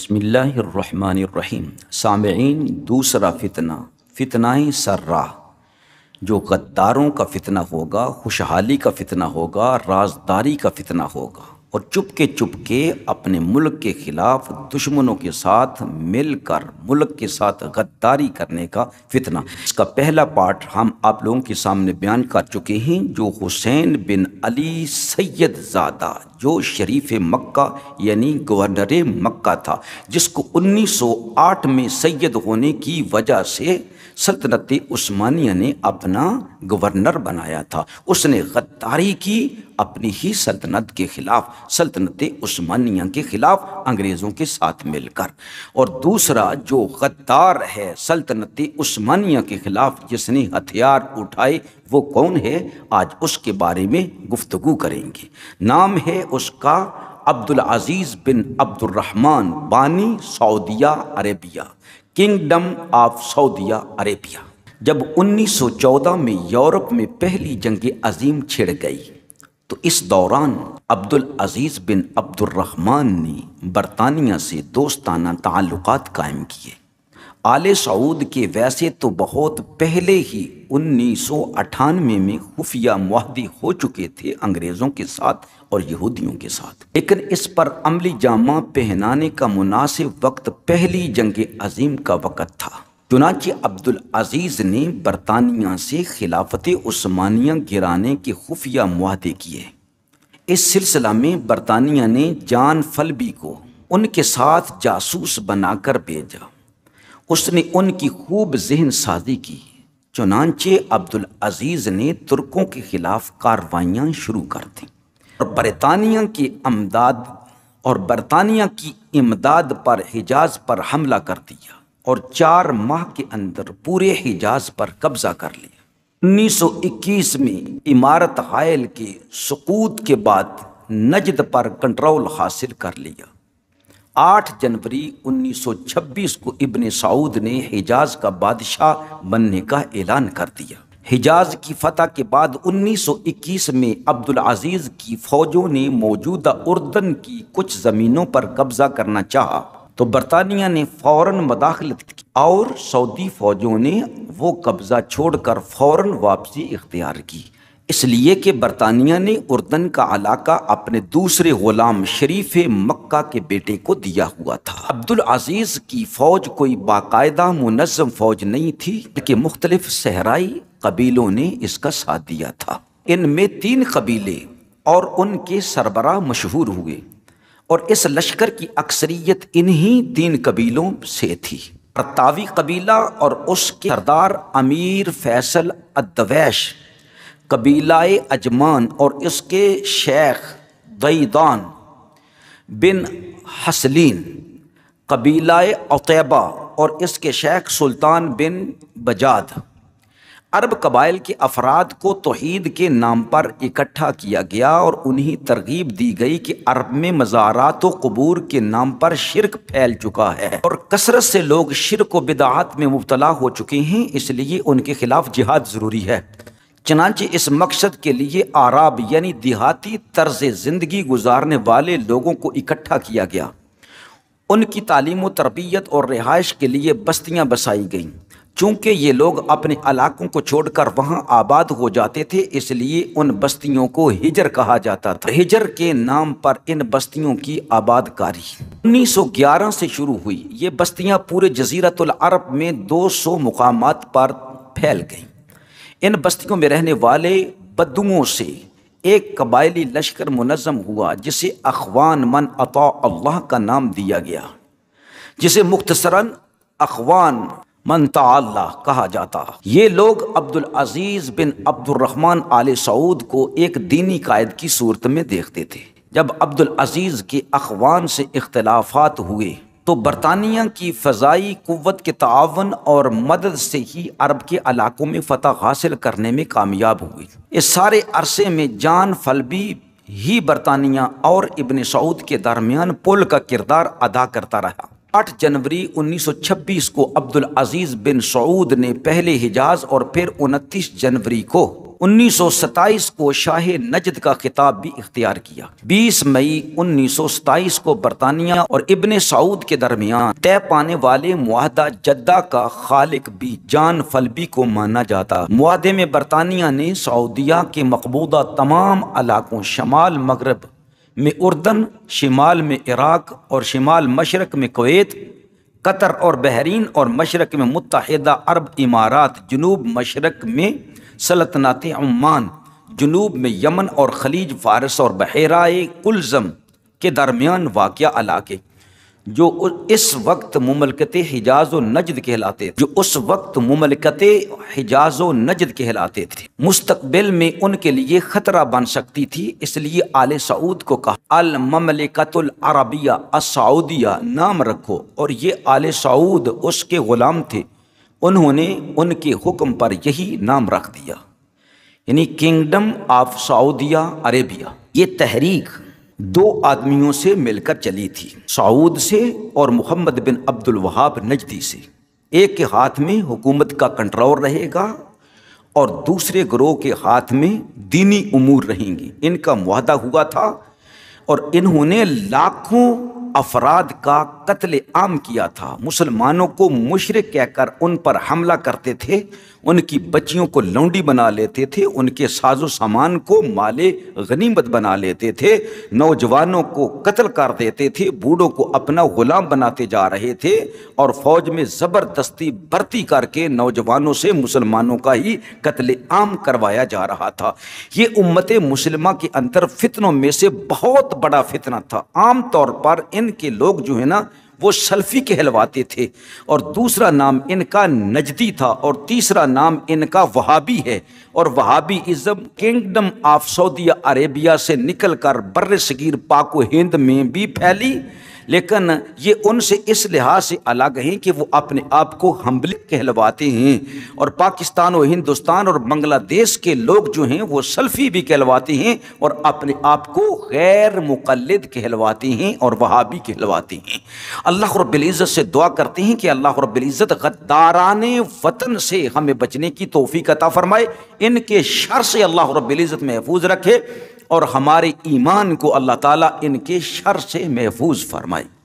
बसमिल्लाम साम दूसरा फितना फितनाए सर्रा जो गद्दारों का फितना होगा खुशहाली का फितना होगा राजदारी का फितना होगा और चुपके चुपके अपने मुल्क के ख़िलाफ़ दुश्मनों के साथ मिलकर मुल्क के साथ गद्दारी करने का फितना इसका पहला पार्ट हम आप लोगों के सामने बयान कर चुके हैं जो हुसैन बिन अली सैयद ज़ादा जो शरीफ मक्का यानी गवर्नर मक्का था जिसको 1908 में सैयद होने की वजह से सल्तनत उस्मानिया ने अपना गवर्नर बनाया था उसने तारी की अपनी ही सल्तनत के ख़िलाफ़ सल्तनत उस्मानिया के ख़िलाफ़ अंग्रेज़ों के साथ मिलकर और दूसरा जो गद्दार है सल्तनत उस्मानिया के ख़िलाफ़ जिसने हथियार उठाए वो कौन है आज उसके बारे में गुफ्तु करेंगे नाम है उसका अब्दुल अजीज़ बिन अब्दुलरहमान बानी Saudia Arabia kingdom of Saudia Arabia जब 1914 में यूरोप में पहली जंग अजीम छिड़ गई तो इस दौरान अब्दुल अजीज़ बिन अब्दुलरहमान ने बरतानिया से दोस्ताना ताल्लुक कायम किए आले सऊद के वैसे तो बहुत पहले ही उन्नीस सौ अठानवे में खुफिया माहदे हो चुके थे अंग्रेज़ों के साथ और यहूदियों के साथ लेकिन इस पर अमली जामा पहनाने का मुनासिब वक्त पहली जंग अजीम का वक़्त था चुनाच अब्दुल अजीज़ ने बरतानिया से खिलाफत उस्मानिया गिराने के खुफिया मुहदे किए इस सिलसिला में बरतानिया ने जान फलबी को उनके साथ जासूस बनाकर भेजा उसने उनकी खूब जहन साजी की चुनानचे अब्दुल अजीज़ ने तुर्कों के ख़िलाफ़ कार्रवाइयाँ शुरू कर दी और बरतानिया की अमदाद और बरतानिया की इमदाद पर हिजाज पर हमला कर दिया और चार माह के अंदर पूरे हिजाज पर कब्जा कर लिया 1921 में इमारत हायल के सकूत के बाद नजद पर कंट्रोल हासिल कर लिया 8 जनवरी 1926 को इबन सऊद ने हिजाज का बादशाह बनने का ऐलान कर दिया हिजाज की फतह के बाद 1921 में अब्दुल अजीज़ की फ़ौजों ने मौजूदा उर्दन की कुछ ज़मीनों पर कब्ज़ा करना चाहा तो बरतानिया ने फ़ौर मदाखलत की और सऊदी फ़ौजों ने वो कब्ज़ा छोड़कर फ़ौर वापसी इख्तियार की इसलिए कि बरतानिया ने उर्दन का इलाका अपने दूसरे ग़ुलाम शरीफ मक्का के बेटे को दिया हुआ था अब्दुल अजीज़ की फ़ौज कोई बाकायदा मुनज़म फ़ौज नहीं थी बल्कि मुख्तलिफ सहराई कबीलों ने इसका साथ दिया था इनमें तीन कबीले और उनके सरबरा मशहूर हुए और इस लश्कर की अक्सरियत इन्हीं तीन कबीलों से थी प्रतावी कबीला और उसके सरदार अमीर फैसल अदवैश कबीलाए अजमान और इसके शेख दईदान बिन हसलीन कबीलाए अतैबा और इसके शेख सुल्तान बिन बजाद अरब कबाइल के अफराद को तोहद के नाम पर इकट्ठा किया गया और उन्हें तरगीब दी गई कि अरब में मज़ारात कबूर के नाम पर शिरक फैल चुका है और कसरत से लोग शिरक व बिदात में मुबतला हो चुके हैं इसलिए उनके खिलाफ जिहाद ज़रूरी है चनाचे इस मकसद के लिए आराब यानी देहाती तर्ज ज़िंदगी गुजारने वाले लोगों को इकट्ठा किया गया उनकी तालीम तरबियत और रिहाइश के लिए बस्तियाँ बसाई गईं चूंकि ये लोग अपने इलाकों को छोड़कर वहाँ आबाद हो जाते थे इसलिए उन बस्तियों को हिजर कहा जाता था हिजर के नाम पर इन बस्तियों की आबादकारी 1911 से शुरू हुई ये बस्तियाँ पूरे जजीरतुल अरब में 200 मुकाम पर फैल गईं इन बस्तियों में रहने वाले बदुओं से एक कबायली लश्कर मुनज़म हुआ जिसे अखवान मन अता अल्लाह का नाम दिया गया जिसे मुख्तसरन अखवान मनता कहा जाता ये लोग अब्दुल अजीज़ बिन अब्दुलरहमान आल सऊद को एक दीनी कायद की सूरत में देखते थे जब अब्दुल अजीज़ के अखवान से इख्तलाफात हुए तो बरतानिया की फ़जाई कुत के तावन और मदद से ही अरब के इलाकों में फतह हासिल करने में कामयाब हुई इस सारे अरसे में जान फलबी ही बरतानिया और इबन सऊद के दरमियान पुल का किरदार अदा करता रहा आठ जनवरी 1926 को अब्दुल अजीज बिन सऊद ने पहले हिजाज और फिर 29 जनवरी को 1927 को शाह नजद का खिताब भी इख्तियार किया 20 मई 1927 को बरतानिया और इबन सऊद के दरमियान तय पाने वाले मुहदा जद्दा का खालिक भी जान फलबी को माना जाता मुहदे में बरतानिया ने सऊदिया के मकबूदा तमाम इलाकों शमाल मगरब में उर्दन शिमाल में इराक और शिमाल मशरक में कोत कतर और बहरीन और मशरक में मुतहदा अरब इमारात जनूब मशरक में सल्तनात अम्मान जनूब में यमन और खलीज फारस और बहराए कुलज़म के दरमियान वाक़ इलाके जो इस वक्त ममलकत हिजाज नजद कहलाते जो उस वक्त ममलकत हिजाज नजद कहलाते थे मुस्तबिल में उनके लिए ख़तरा बन सकती थी इसलिए आल सऊद को कहा अल अरबिया असऊदिया नाम रखो और ये आल सऊद उसके ग़ुलाम थे उन्होंने उनके हुक्म पर यही नाम रख दिया यानी किंगडम ऑफ सऊदिया अरेबिया ये तहरीक दो आदमियों से मिलकर चली थी सऊद से और मोहम्मद बिन अब्दुल वहाब नजदी से एक के हाथ में हुकूमत का कंट्रोल रहेगा और दूसरे ग्रोह के हाथ में दीनी उमूर रहेंगी इनका मुहदा हुआ था और इन्होंने लाखों अफराद का कत्ल आम किया था मुसलमानों को मुशरक कहकर उन पर हमला करते थे उनकी बच्चियों को लौंडी बना लेते थे उनके साजो सामान को माले गनीमत बना लेते थे नौजवानों को कत्ल कर देते थे बूढ़ों को अपना गुलाम बनाते जा रहे थे और फौज में ज़बरदस्ती भर्ती करके नौजवानों से मुसलमानों का ही कत्ल आम करवाया जा रहा था ये उम्मत मुसलमा के अंतर फितनों में से बहुत बड़ा फितना था आम तौर पर इनके लोग जो है ना वो सल्फ़ी कहलवाते थे और दूसरा नाम इनका नजदी था और तीसरा नाम इनका वहाबी है और वहाबी ism kingdom of Saudi Arabia से निकलकर कर बर सगीर पाको हिंद में भी फैली लेकिन ये उनसे इस लिहाज से अलग हैं कि वो अपने आप को हम्बल कहलवाते हैं और पाकिस्तान और हिंदुस्तान और बांग्लादेश के लोग जो हैं वो सल्फ़ी भी कहलवाते हैं और अपने आप को गैर मुकलद कहलवाते हैं और वहाँ भी कहलवाते हैं अल्लाह रब्ज़त से दुआ करते हैं कि अल्लाह रब्ज़त गद्दारान वतन से हमें बचने की तोहफ़ी कता फरमाए इनके शर से अल्लाह रब्ज़त महफूज रखे और हमारे ईमान को अल्लाह ताला इनके शर से महफूज फरमाए